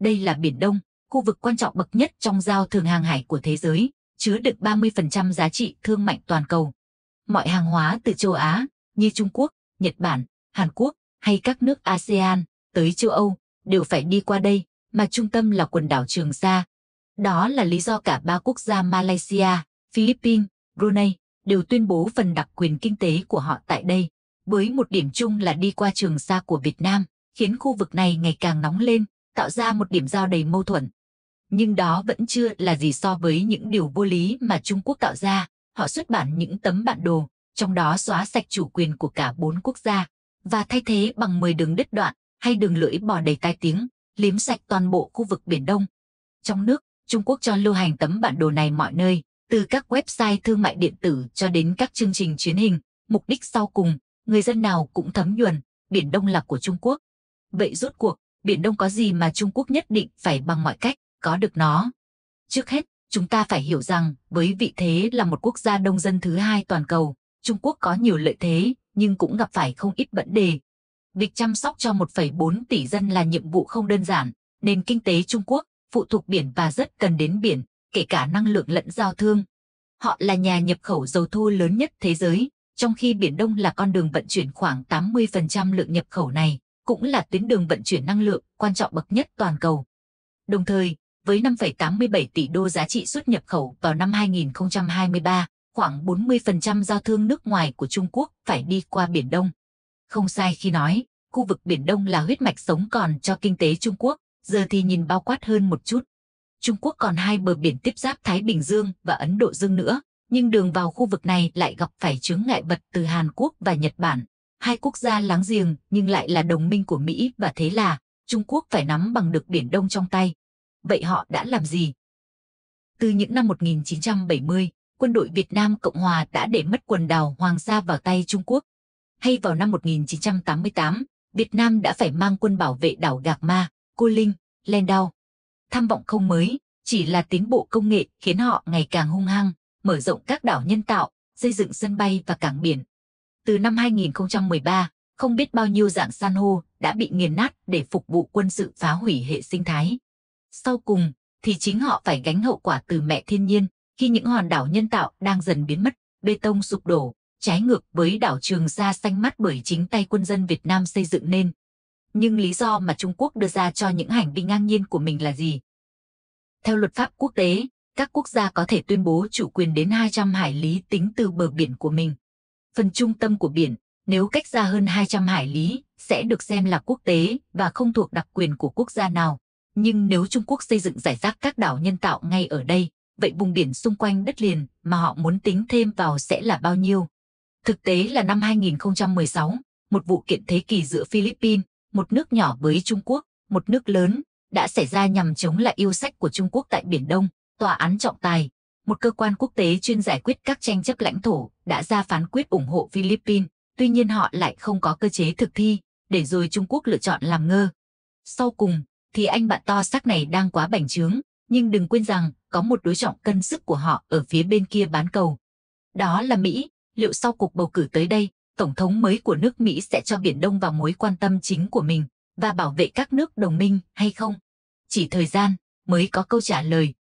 Đây là Biển Đông, khu vực quan trọng bậc nhất trong giao thường hàng hải của thế giới, chứa đựng 30% giá trị thương mại toàn cầu. Mọi hàng hóa từ châu Á, như Trung Quốc, Nhật Bản, Hàn Quốc hay các nước ASEAN tới châu Âu đều phải đi qua đây, mà trung tâm là quần đảo Trường Sa. Đó là lý do cả ba quốc gia Malaysia, Philippines, Brunei đều tuyên bố phần đặc quyền kinh tế của họ tại đây, với một điểm chung là đi qua Trường Sa của Việt Nam, khiến khu vực này ngày càng nóng lên, tạo ra một điểm giao đầy mâu thuẫn. Nhưng đó vẫn chưa là gì so với những điều vô lý mà Trung Quốc tạo ra. Họ xuất bản những tấm bản đồ, trong đó xóa sạch chủ quyền của cả bốn quốc gia, và thay thế bằng 10 đường đứt đoạn hay đường lưỡi bò đầy tai tiếng, liếm sạch toàn bộ khu vực Biển Đông. Trong nước, Trung Quốc cho lưu hành tấm bản đồ này mọi nơi, từ các website thương mại điện tử cho đến các chương trình truyền hình. Mục đích sau cùng, người dân nào cũng thấm nhuần, Biển Đông là của Trung Quốc. Vậy rốt cuộc, Biển Đông có gì mà Trung Quốc nhất định phải bằng mọi cách có được nó. Trước hết, chúng ta phải hiểu rằng với vị thế là một quốc gia đông dân thứ hai toàn cầu, Trung Quốc có nhiều lợi thế nhưng cũng gặp phải không ít vấn đề. Việc chăm sóc cho 1,4 tỷ dân là nhiệm vụ không đơn giản, nền kinh tế Trung Quốc phụ thuộc biển và rất cần đến biển, kể cả năng lượng lẫn giao thương. Họ là nhà nhập khẩu dầu thô lớn nhất thế giới, trong khi Biển Đông là con đường vận chuyển khoảng 80% lượng nhập khẩu này cũng là tuyến đường vận chuyển năng lượng quan trọng bậc nhất toàn cầu. Đồng thời, với 5,87 tỷ đô giá trị xuất nhập khẩu vào năm 2023, khoảng 40% giao thương nước ngoài của Trung Quốc phải đi qua Biển Đông. Không sai khi nói, khu vực Biển Đông là huyết mạch sống còn cho kinh tế Trung Quốc, giờ thì nhìn bao quát hơn một chút. Trung Quốc còn hai bờ biển tiếp giáp Thái Bình Dương và Ấn Độ Dương nữa, nhưng đường vào khu vực này lại gặp phải chướng ngại vật từ Hàn Quốc và Nhật Bản hai quốc gia láng giềng nhưng lại là đồng minh của Mỹ và thế là Trung Quốc phải nắm bằng được Biển Đông trong tay. Vậy họ đã làm gì? Từ những năm 1970, quân đội Việt Nam Cộng Hòa đã để mất quần đảo Hoàng Sa vào tay Trung Quốc. Hay vào năm 1988, Việt Nam đã phải mang quân bảo vệ đảo Gạc Ma, Cô Linh, Len Đao. Tham vọng không mới, chỉ là tiến bộ công nghệ khiến họ ngày càng hung hăng, mở rộng các đảo nhân tạo, xây dựng sân bay và cảng biển, từ năm 2013, không biết bao nhiêu dạng san hô đã bị nghiền nát để phục vụ quân sự phá hủy hệ sinh thái. Sau cùng, thì chính họ phải gánh hậu quả từ mẹ thiên nhiên khi những hòn đảo nhân tạo đang dần biến mất, bê tông sụp đổ, trái ngược với đảo Trường Sa xanh mắt bởi chính tay quân dân Việt Nam xây dựng nên. Nhưng lý do mà Trung Quốc đưa ra cho những hành vi ngang nhiên của mình là gì? Theo luật pháp quốc tế, các quốc gia có thể tuyên bố chủ quyền đến 200 hải lý tính từ bờ biển của mình phần trung tâm của biển, nếu cách ra hơn 200 hải lý, sẽ được xem là quốc tế và không thuộc đặc quyền của quốc gia nào. Nhưng nếu Trung Quốc xây dựng giải rác các đảo nhân tạo ngay ở đây, vậy vùng biển xung quanh đất liền mà họ muốn tính thêm vào sẽ là bao nhiêu? Thực tế là năm 2016, một vụ kiện thế kỷ giữa Philippines, một nước nhỏ với Trung Quốc, một nước lớn, đã xảy ra nhằm chống lại yêu sách của Trung Quốc tại Biển Đông. Tòa án trọng tài một cơ quan quốc tế chuyên giải quyết các tranh chấp lãnh thổ, đã ra phán quyết ủng hộ Philippines, tuy nhiên họ lại không có cơ chế thực thi, để rồi Trung Quốc lựa chọn làm ngơ. Sau cùng, thì anh bạn to xác này đang quá bảnh trướng, nhưng đừng quên rằng có một đối trọng cân sức của họ ở phía bên kia bán cầu. Đó là Mỹ, liệu sau cuộc bầu cử tới đây, Tổng thống mới của nước Mỹ sẽ cho Biển Đông vào mối quan tâm chính của mình và bảo vệ các nước đồng minh hay không? Chỉ thời gian mới có câu trả lời